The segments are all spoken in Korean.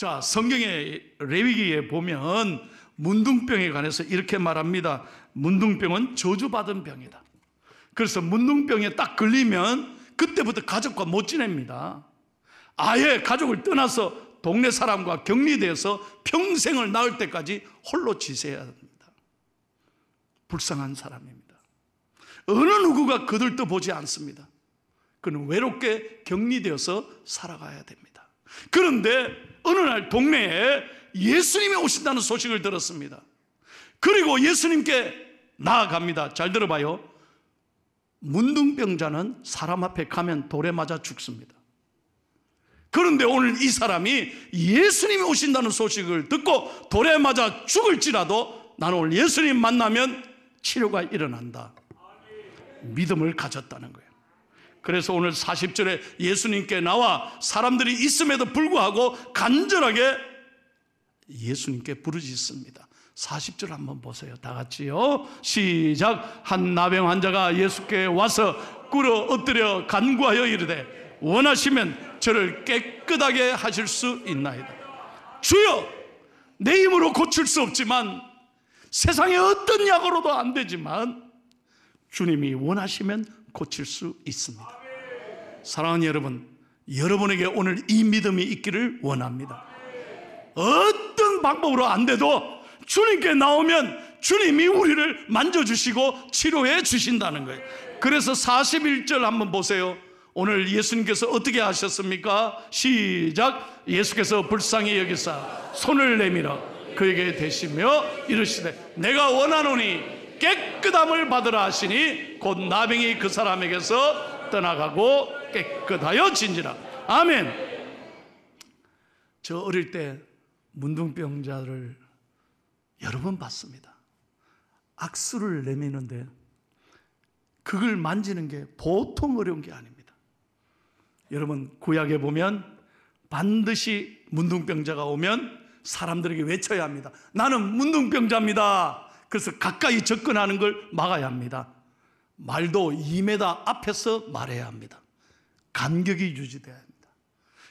자, 성경의 레위기에 보면 문둥병에 관해서 이렇게 말합니다. 문둥병은 저주받은 병이다. 그래서 문둥병에 딱 걸리면 그때부터 가족과 못 지냅니다. 아예 가족을 떠나서 동네 사람과 격리되어서 평생을 낳을 때까지 홀로 지세야 합니다. 불쌍한 사람입니다. 어느 누구가 그들도 보지 않습니다. 그는 외롭게 격리되어서 살아가야 됩니다. 그런데 어느 날 동네에 예수님이 오신다는 소식을 들었습니다. 그리고 예수님께 나아갑니다. 잘 들어봐요. 문둥병자는 사람 앞에 가면 돌에 맞아 죽습니다. 그런데 오늘 이 사람이 예수님이 오신다는 소식을 듣고 돌에 맞아 죽을지라도 나는 오늘 예수님 만나면 치료가 일어난다. 믿음을 가졌다는 거예요. 그래서 오늘 40절에 예수님께 나와 사람들이 있음에도 불구하고 간절하게 예수님께 부르짖습니다. 40절 한번 보세요. 다 같이요. 시작. 한 나병 환자가 예수께 와서 꿇어 엎드려 간구하여 이르되 원하시면 저를 깨끗하게 하실 수 있나이다. 주여! 내 힘으로 고칠 수 없지만 세상의 어떤 약으로도 안 되지만 주님이 원하시면 고칠 수 있습니다. 사랑하는 여러분, 여러분에게 오늘 이 믿음이 있기를 원합니다. 어떤 방법으로 안 돼도 주님께 나오면 주님이 우리를 만져주시고 치료해 주신다는 거예요. 그래서 41절 한번 보세요. 오늘 예수님께서 어떻게 하셨습니까? 시작. 예수께서 불쌍히 여기사 손을 내밀어 그에게 대시며 이르시되 내가 원하노니 깨끗함을 받으라 하시니 곧 나병이 그 사람에게서 떠나가고 깨끗하여 진지라. 아멘. 저 어릴 때 문둥병자를 여러 번 봤습니다. 악수를 내미는데 그걸 만지는 게 보통 어려운 게 아닙니다. 여러분 구약에 보면 반드시 문둥병자가 오면 사람들에게 외쳐야 합니다. 나는 문둥병자입니다. 그래서 가까이 접근하는 걸 막아야 합니다. 말도 2m 앞에서 말해야 합니다. 간격이 유지되어야 합니다.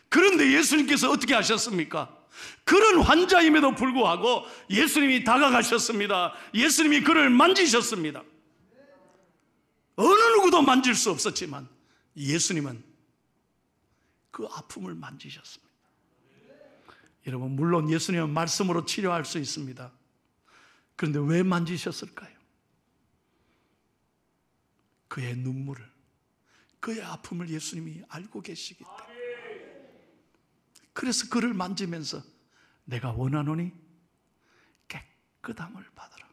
그런데 예수님께서 어떻게 하셨습니까? 그런 환자임에도 불구하고 예수님이 다가가셨습니다. 예수님이 그를 만지셨습니다. 어느 누구도 만질 수 없었지만 예수님은 그 아픔을 만지셨습니다. 여러분, 물론 예수님은 말씀으로 치료할 수 있습니다. 그런데 왜 만지셨을까요? 그의 눈물을. 그의 아픔을 예수님이 알고 계시기 때문에 그래서 그를 만지면서 내가 원하노니 깨끗함을 받으라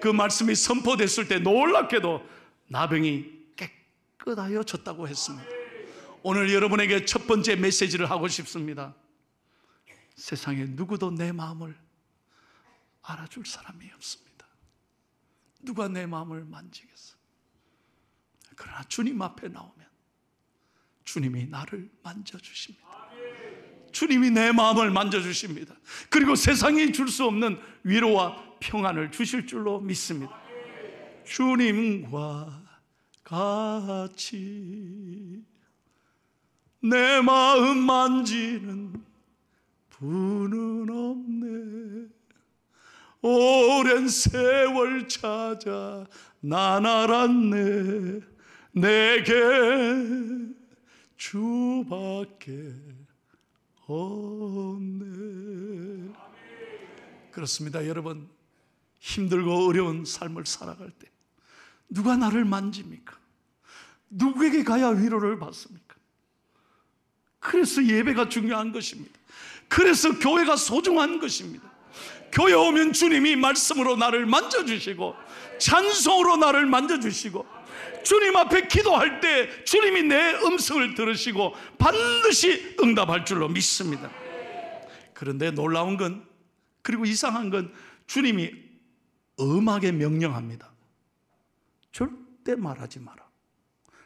그 말씀이 선포됐을 때 놀랍게도 나병이 깨끗하여 졌다고 했습니다 오늘 여러분에게 첫 번째 메시지를 하고 싶습니다 세상에 누구도 내 마음을 알아줄 사람이 없습니다 누가 내 마음을 만지겠어 그러나 주님 앞에 나오면 주님이 나를 만져주십니다. 주님이 내 마음을 만져주십니다. 그리고 세상이 줄 수 없는 위로와 평안을 주실 줄로 믿습니다. 주님과 같이 내 마음 만지는 분은 없네. 오랜 세월 찾아 난 알았네. 내게 주밖에 없네. 그렇습니다, 여러분. 힘들고 어려운 삶을 살아갈 때 누가 나를 만집니까? 누구에게 가야 위로를 받습니까? 그래서 예배가 중요한 것입니다. 그래서 교회가 소중한 것입니다. 교회 오면 주님이 말씀으로 나를 만져주시고 찬송으로 나를 만져주시고 주님 앞에 기도할 때 주님이 내 음성을 들으시고 반드시 응답할 줄로 믿습니다. 그런데 놀라운 건 그리고 이상한 건 주님이 엄하게 명령합니다. 절대 말하지 마라.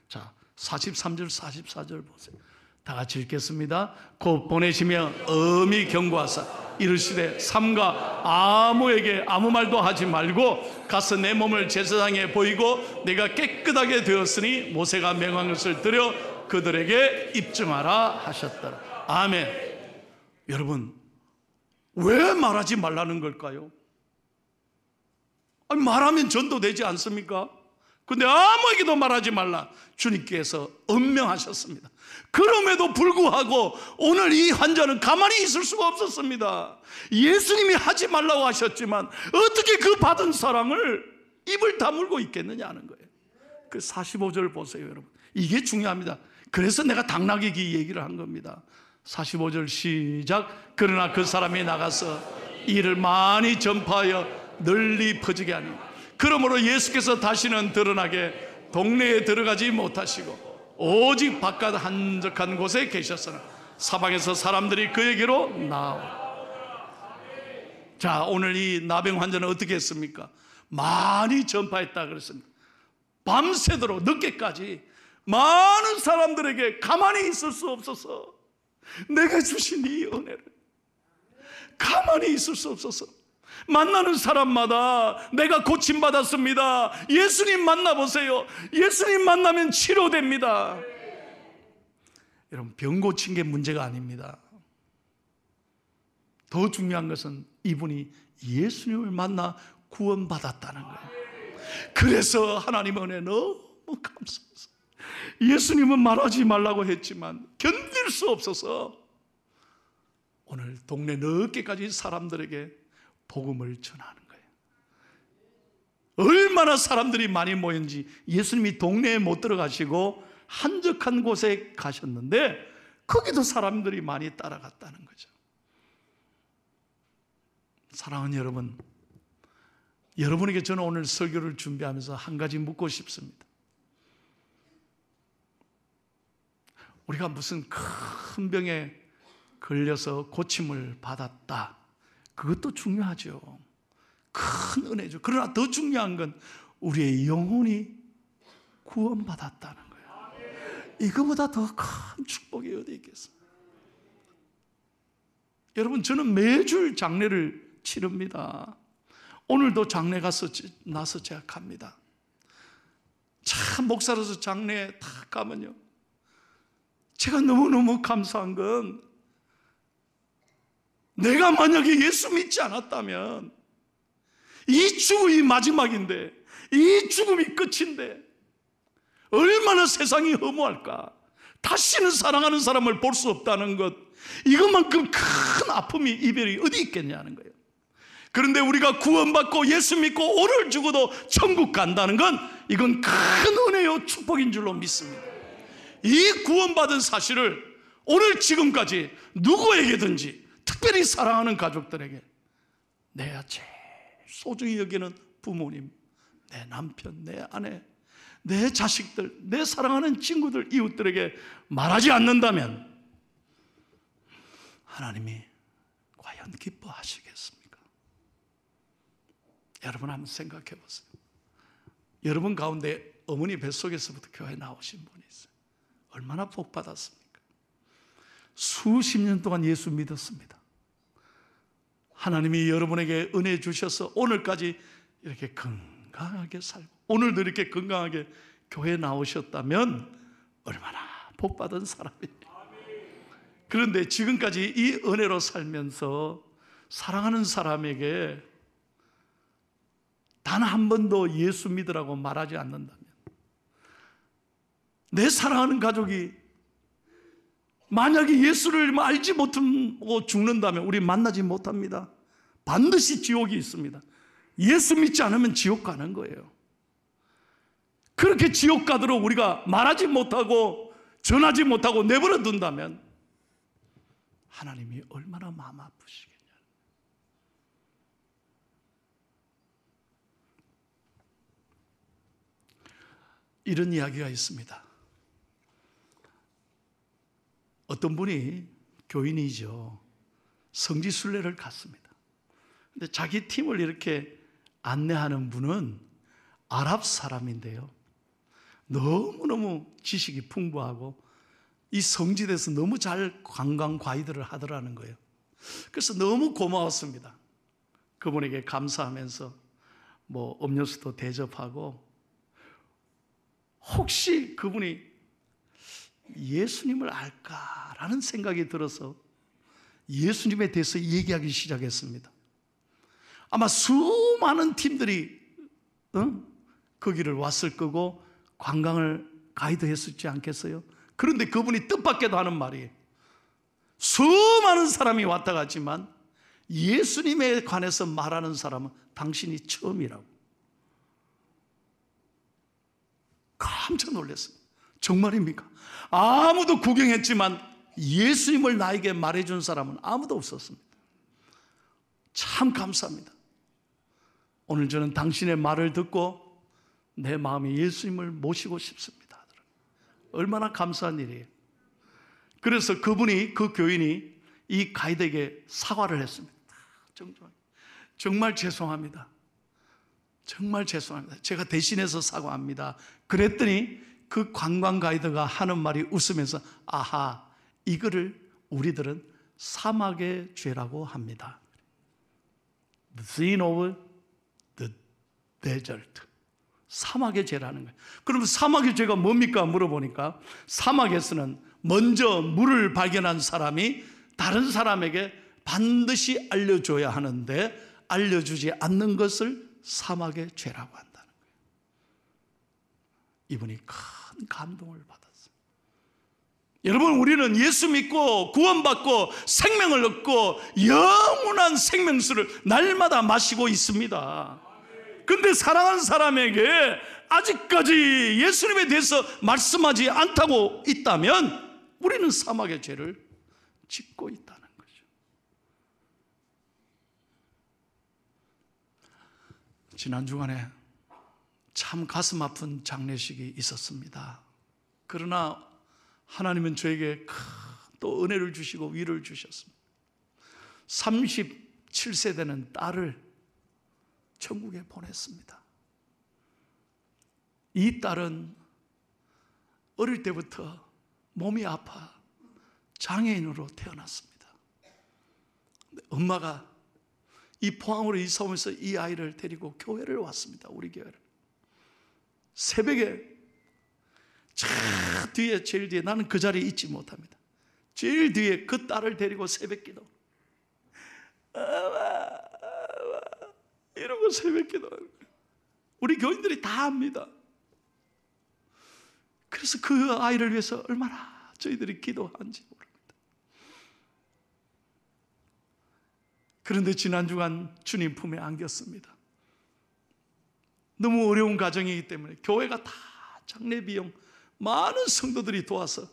자, 43절 44절 보세요. 다 같이 읽겠습니다. 곧 보내시며 엄히 경고하사 이르시되 삼가 아무에게 아무 말도 하지 말고 가서 내 몸을 제사장에 보이고 내가 깨끗하게 되었으니 모세가 명한 것을 들여 그들에게 입증하라 하셨더라. 아멘. 여러분 왜 말하지 말라는 걸까요? 아니 말하면 전도되지 않습니까? 근데 아무에게도 말하지 말라. 주님께서 엄명하셨습니다. 그럼에도 불구하고 오늘 이 환자는 가만히 있을 수가 없었습니다. 예수님이 하지 말라고 하셨지만 어떻게 그 받은 사랑을 입을 다물고 있겠느냐 하는 거예요. 그 45절 보세요, 여러분. 이게 중요합니다. 그래서 내가 당나귀기 얘기를 한 겁니다. 45절 시작. 그러나 그 사람이 나가서 이를 많이 전파하여 널리 퍼지게 하니. 그러므로 예수께서 다시는 드러나게 동네에 들어가지 못하시고 오직 바깥 한적한 곳에 계셨으나 사방에서 사람들이 그에게로 나오. 자, 오늘 이 나병 환자는 어떻게 했습니까? 많이 전파했다 그랬습니다. 밤새도록 늦게까지 많은 사람들에게 가만히 있을 수 없어서 내가 주신 이 은혜를 가만히 있을 수 없어서 만나는 사람마다 내가 고침받았습니다. 예수님 만나보세요. 예수님 만나면 치료됩니다. 여러분, 병 고친 게 문제가 아닙니다. 더 중요한 것은 이분이 예수님을 만나 구원받았다는 거예요. 그래서 하나님 은혜 너무 감사해서 예수님은 말하지 말라고 했지만 견딜 수 없어서 오늘 동네 넓게까지 사람들에게 복음을 전하는 거예요. 얼마나 사람들이 많이 모였는지 예수님이 동네에 못 들어가시고 한적한 곳에 가셨는데 거기도 사람들이 많이 따라갔다는 거죠. 사랑하는 여러분, 여러분에게 저는 오늘 설교를 준비하면서 한 가지 묻고 싶습니다. 우리가 무슨 큰 병에 걸려서 고침을 받았다. 그것도 중요하죠. 큰 은혜죠. 그러나 더 중요한 건 우리의 영혼이 구원받았다는 거예요. 이거보다 더 큰 축복이 어디 있겠습니까? 여러분, 저는 매주 장례를 치릅니다. 오늘도 장례 가서 나서 제가 갑니다. 참 목사로서 장례에 다 가면요. 제가 너무너무 감사한 건 내가 만약에 예수 믿지 않았다면 이 죽음이 마지막인데 이 죽음이 끝인데 얼마나 세상이 허무할까? 다시는 사랑하는 사람을 볼 수 없다는 것 이것만큼 큰 아픔이 이별이 어디 있겠냐는 거예요. 그런데 우리가 구원받고 예수 믿고 오를 죽어도 천국 간다는 건 이건 큰 은혜요 축복인 줄로 믿습니다. 이 구원받은 사실을 오늘 지금까지 누구에게든지 특별히 사랑하는 가족들에게 내 아재 소중히 여기는 부모님, 내 남편, 내 아내, 내 자식들, 내 사랑하는 친구들, 이웃들에게 말하지 않는다면 하나님이 과연 기뻐하시겠습니까? 여러분 한번 생각해 보세요. 여러분 가운데 어머니 뱃속에서부터 교회 나오신 분이 있어요. 얼마나 복 받았습니까? 수십 년 동안 예수 믿었습니다. 하나님이 여러분에게 은혜 주셔서 오늘까지 이렇게 건강하게 살고 오늘도 이렇게 건강하게 교회 나오셨다면 얼마나 복받은 사람입니까? 그런데 지금까지 이 은혜로 살면서 사랑하는 사람에게 단 한 번도 예수 믿으라고 말하지 않는다면 내 사랑하는 가족이 만약에 예수를 알지 못하고 죽는다면 우리 만나지 못합니다. 반드시 지옥이 있습니다. 예수 믿지 않으면 지옥 가는 거예요. 그렇게 지옥 가도록 우리가 말하지 못하고 전하지 못하고 내버려 둔다면 하나님이 얼마나 마음 아프시겠냐. 이런 이야기가 있습니다. 어떤 분이 교인이죠. 성지순례를 갔습니다. 근데 자기 팀을 이렇게 안내하는 분은 아랍 사람인데요. 너무너무 지식이 풍부하고 이 성지대에서 너무 잘 관광 과이드를 하더라는 거예요. 그래서 너무 고마웠습니다. 그분에게 감사하면서 뭐 음료수도 대접하고 혹시 그분이 예수님을 알까라는 생각이 들어서 예수님에 대해서 얘기하기 시작했습니다. 아마 수많은 팀들이 응? 어? 거기를 그 왔을 거고 관광을 가이드했을지 않겠어요? 그런데 그분이 뜻밖에도 하는 말이 수많은 사람이 왔다 갔지만 예수님에 관해서 말하는 사람은 당신이 처음이라고 깜짝 놀랐습니다. 정말입니까? 아무도 구경했지만 예수님을 나에게 말해준 사람은 아무도 없었습니다. 참 감사합니다. 오늘 저는 당신의 말을 듣고 내 마음에 예수님을 모시고 싶습니다. 얼마나 감사한 일이에요. 그래서 그분이, 그 교인이 이 가이드에게 사과를 했습니다. 정말, 죄송합니다. 정말 죄송합니다. 제가 대신해서 사과합니다. 그랬더니 그 관광 가이드가 하는 말이 웃으면서 아하 이거를 우리들은 사막의 죄라고 합니다. The sin of the desert. 사막의 죄라는 거예요. 그럼 사막의 죄가 뭡니까? 물어보니까 사막에서는 먼저 물을 발견한 사람이 다른 사람에게 반드시 알려줘야 하는데 알려주지 않는 것을 사막의 죄라고 한다는 거예요. 이분이 큰큰 감동을 받았습니다. 여러분, 우리는 예수 믿고 구원받고 생명을 얻고 영원한 생명수를 날마다 마시고 있습니다. 근데 사랑하는 사람에게 아직까지 예수님에 대해서 말씀하지 않다고 있다면 우리는 사막의 죄를 짓고 있다는 거죠. 지난 주간에 참 가슴 아픈 장례식이 있었습니다. 그러나 하나님은 저에게 큰 또 은혜를 주시고 위를 주셨습니다. 37세 되는 딸을 천국에 보냈습니다. 이 딸은 어릴 때부터 몸이 아파 장애인으로 태어났습니다. 엄마가 이 포항으로 이사 오면서 이 아이를 데리고 교회를 왔습니다. 우리 교회를. 새벽에 차 뒤에 제일 뒤에 나는 그 자리에 있지 못합니다. 제일 뒤에 그 딸을 데리고 새벽기도 아마, 아마 이러고 새벽기도 우리 교인들이 다 합니다. 그래서 그 아이를 위해서 얼마나 저희들이 기도한지 모릅니다. 그런데 지난 주간 주님 품에 안겼습니다. 너무 어려운 가정이기 때문에 교회가 다 장례 비용 많은 성도들이 도와서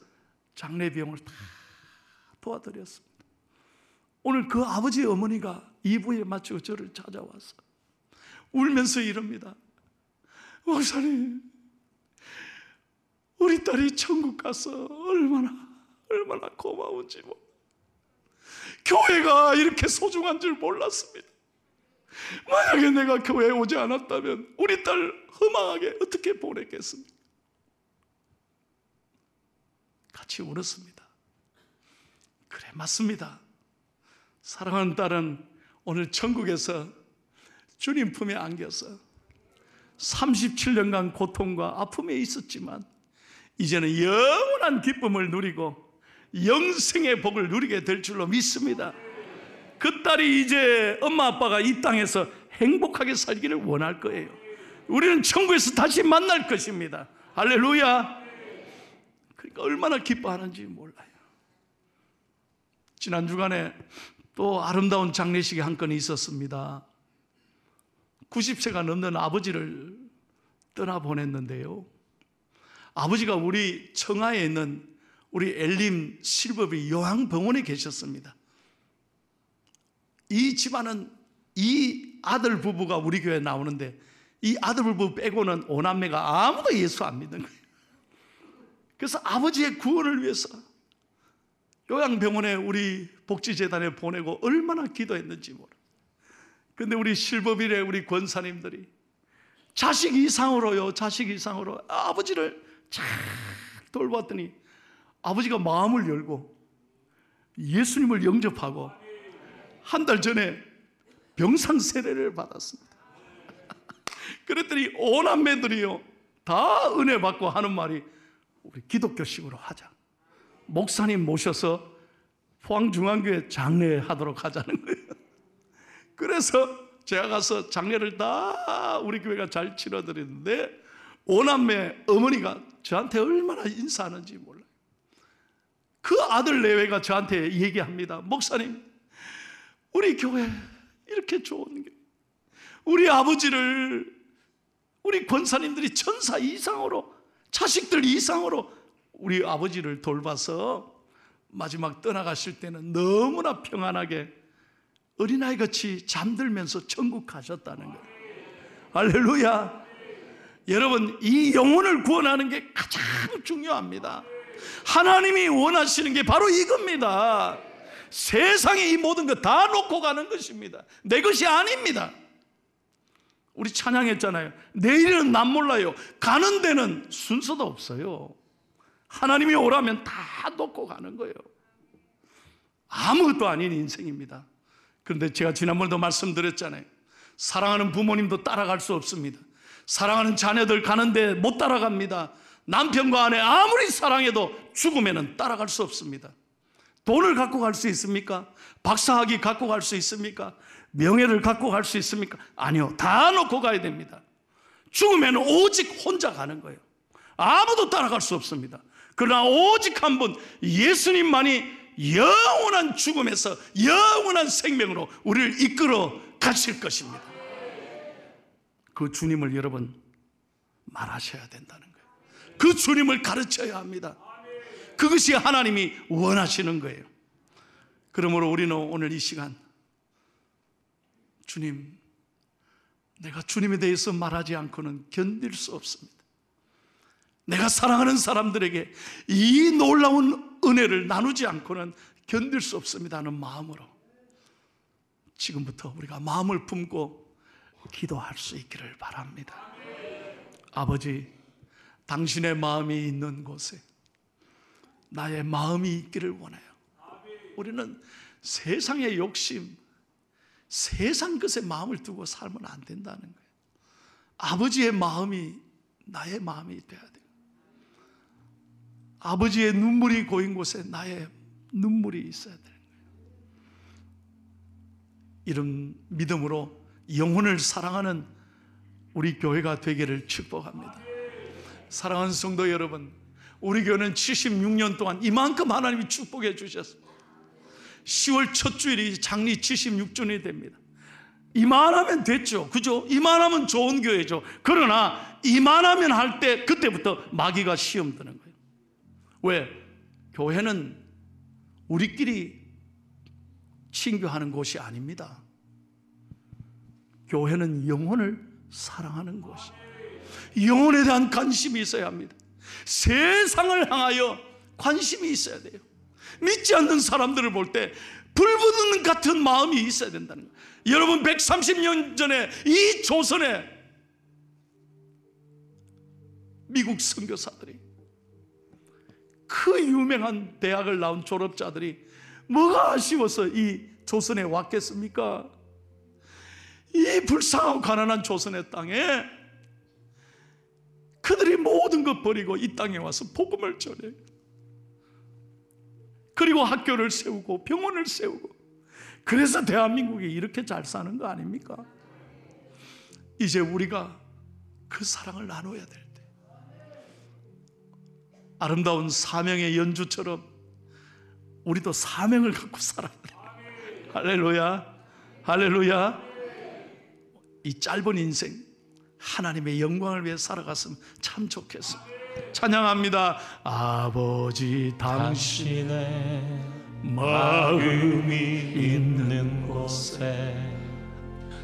장례 비용을 다 도와드렸습니다. 오늘 그 아버지 어머니가 이부에 맞추고 저를 찾아와서 울면서 이럽니다. 목사님, 우리 딸이 천국 가서 얼마나, 얼마나 고마운지 뭐. 교회가 이렇게 소중한 줄 몰랐습니다. 만약에 내가 교회에 오지 않았다면 우리 딸 허망하게 어떻게 보냈겠습니까? 같이 울었습니다. 그래, 맞습니다. 사랑하는 딸은 오늘 천국에서 주님 품에 안겨서 37년간 고통과 아픔에 있었지만 이제는 영원한 기쁨을 누리고 영생의 복을 누리게 될 줄로 믿습니다. 그 딸이 이제 엄마 아빠가 이 땅에서 행복하게 살기를 원할 거예요. 우리는 천국에서 다시 만날 것입니다. 할렐루야. 그러니까 얼마나 기뻐하는지 몰라요. 지난 주간에 또 아름다운 장례식이 한 건이 있었습니다. 90세가 넘는 아버지를 떠나보냈는데요. 아버지가 우리 청하에 있는 우리 엘림 실버비 요양병원에 계셨습니다. 이 집안은 이 아들 부부가 우리 교회에 나오는데 이 아들 부부 빼고는 오남매가 아무도 예수 안 믿는 거예요. 그래서 아버지의 구원을 위해서 요양병원에 우리 복지재단에 보내고 얼마나 기도했는지 모르. 근데 우리 실버빌의 우리 권사님들이 자식 이상으로요, 자식 이상으로 아버지를 착 돌봤더니 아버지가 마음을 열고 예수님을 영접하고 한달 전에 병상 세례를 받았습니다. 그랬더니 온 남매들이요. 다 은혜 받고 하는 말이 우리 기독교식으로 하자. 목사님 모셔서 포항중앙교회 장례하도록 하자는 거예요. 그래서 제가 가서 장례를 다 우리 교회가 잘 치러드리는데 오남매 어머니가 저한테 얼마나 인사하는지 몰라요. 그 아들 내외가 저한테 얘기합니다. 목사님, 우리 교회 이렇게 좋은 게 우리 아버지를 우리 권사님들이 천사 이상으로 자식들 이상으로 우리 아버지를 돌봐서 마지막 떠나가실 때는 너무나 평안하게 어린아이 같이 잠들면서 천국 가셨다는 거예요. 할렐루야. 여러분, 이 영혼을 구원하는 게 가장 중요합니다. 하나님이 원하시는 게 바로 이겁니다. 세상에 이 모든 것 다 놓고 가는 것입니다. 내 것이 아닙니다. 우리 찬양했잖아요. 내일은 난 몰라요. 가는 데는 순서도 없어요. 하나님이 오라면 다 놓고 가는 거예요. 아무것도 아닌 인생입니다. 그런데 제가 지난번에도 말씀드렸잖아요. 사랑하는 부모님도 따라갈 수 없습니다. 사랑하는 자녀들 가는데 못 따라갑니다. 남편과 아내 아무리 사랑해도 죽음에는 따라갈 수 없습니다. 돈을 갖고 갈 수 있습니까? 박사학위 갖고 갈 수 있습니까? 명예를 갖고 갈 수 있습니까? 아니요. 다 놓고 가야 됩니다. 죽음에는 오직 혼자 가는 거예요. 아무도 따라갈 수 없습니다. 그러나 오직 한 분, 예수님만이 영원한 죽음에서 영원한 생명으로 우리를 이끌어 가실 것입니다. 그 주님을 여러분 말하셔야 된다는 거예요. 그 주님을 가르쳐야 합니다. 그것이 하나님이 원하시는 거예요. 그러므로 우리는 오늘 이 시간 주님, 내가 주님에 대해서 말하지 않고는 견딜 수 없습니다. 내가 사랑하는 사람들에게 이 놀라운 은혜를 나누지 않고는 견딜 수 없습니다 하는 마음으로 지금부터 우리가 마음을 품고 기도할 수 있기를 바랍니다. 아버지, 당신의 마음이 있는 곳에 나의 마음이 있기를 원해요. 우리는 세상의 욕심, 세상 것에 마음을 두고 살면 안 된다는 거예요. 아버지의 마음이 나의 마음이 돼야 돼요. 아버지의 눈물이 고인 곳에 나의 눈물이 있어야 되는 거예요. 이런 믿음으로 영혼을 사랑하는 우리 교회가 되기를 축복합니다. 사랑하는 성도 여러분, 우리 교회는 76년 동안 이만큼 하나님이 축복해 주셨습니다. 10월 첫 주일이 장리 76주년이 됩니다. 이만하면 됐죠. 그죠? 이만하면 좋은 교회죠. 그러나 이만하면 할 때 그때부터 마귀가 시험 드는 거예요. 왜? 교회는 우리끼리 친교하는 곳이 아닙니다. 교회는 영혼을 사랑하는 곳이에요. 영혼에 대한 관심이 있어야 합니다. 세상을 향하여 관심이 있어야 돼요. 믿지 않는 사람들을 볼 때 불붙는 같은 마음이 있어야 된다는 거예요. 여러분 130년 전에 이 조선에 미국 선교사들이 그 유명한 대학을 나온 졸업자들이 뭐가 아쉬워서 이 조선에 왔겠습니까? 이 불쌍하고 가난한 조선의 땅에 그들이 모든 것 버리고 이 땅에 와서 복음을 전해. 그리고 학교를 세우고 병원을 세우고. 그래서 대한민국이 이렇게 잘 사는 거 아닙니까? 이제 우리가 그 사랑을 나눠야 될 때. 아름다운 사명의 연주처럼 우리도 사명을 갖고 살아야 돼. 할렐루야. 할렐루야. 이 짧은 인생 하나님의 영광을 위해 살아갔으면 참 좋겠어. 찬양합니다. 아버지 당신의 마음이 있는 곳에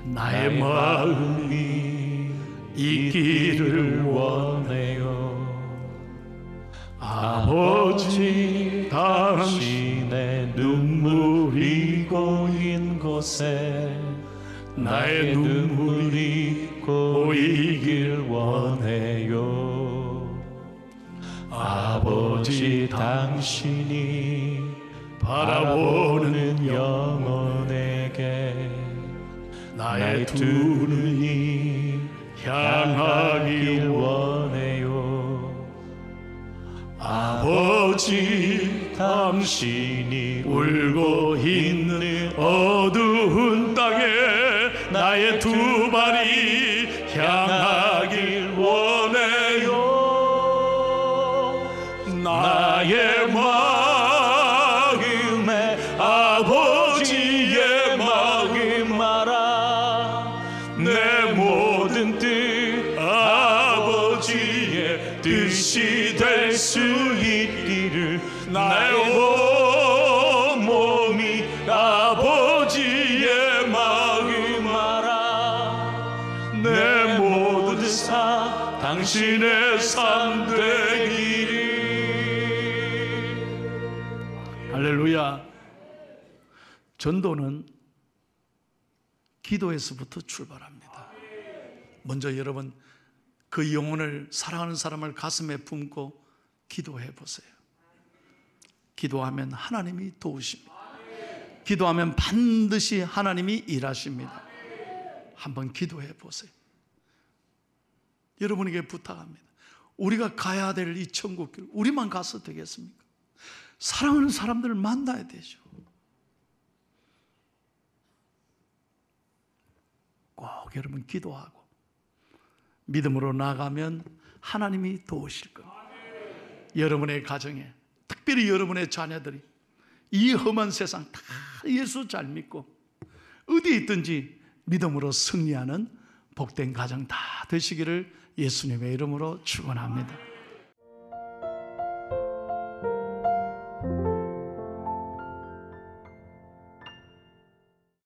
나의 마음이 있기를 원해요. 아버지 당신의 눈물이 고인 곳에 나의 눈물이 오직 당신이 바라보는 영혼에게 나의 두 눈이 향하길 원해요 아버지 당신이 울고 있는 이띠를 나의 온 몸이 아버지의 마음하라 내 모든 삶 당신의 삶 되기를 할렐루야 전도는 기도에서부터 출발합니다 먼저 여러분 그 영혼을 사랑하는 사람을 가슴에 품고 기도해 보세요. 기도하면 하나님이 도우십니다. 기도하면 반드시 하나님이 일하십니다. 한번 기도해 보세요. 여러분에게 부탁합니다. 우리가 가야 될 이 천국길, 우리만 가서 되겠습니까? 사랑하는 사람들을 만나야 되죠. 꼭 여러분 기도하고 믿음으로 나가면 하나님이 도우실 겁니다. 여러분의 가정에, 특별히 여러분의 자녀들이 이 험한 세상 다 예수 잘 믿고 어디 있든지 믿음으로 승리하는 복된 가정 다 되시기를 예수님의 이름으로 축원합니다.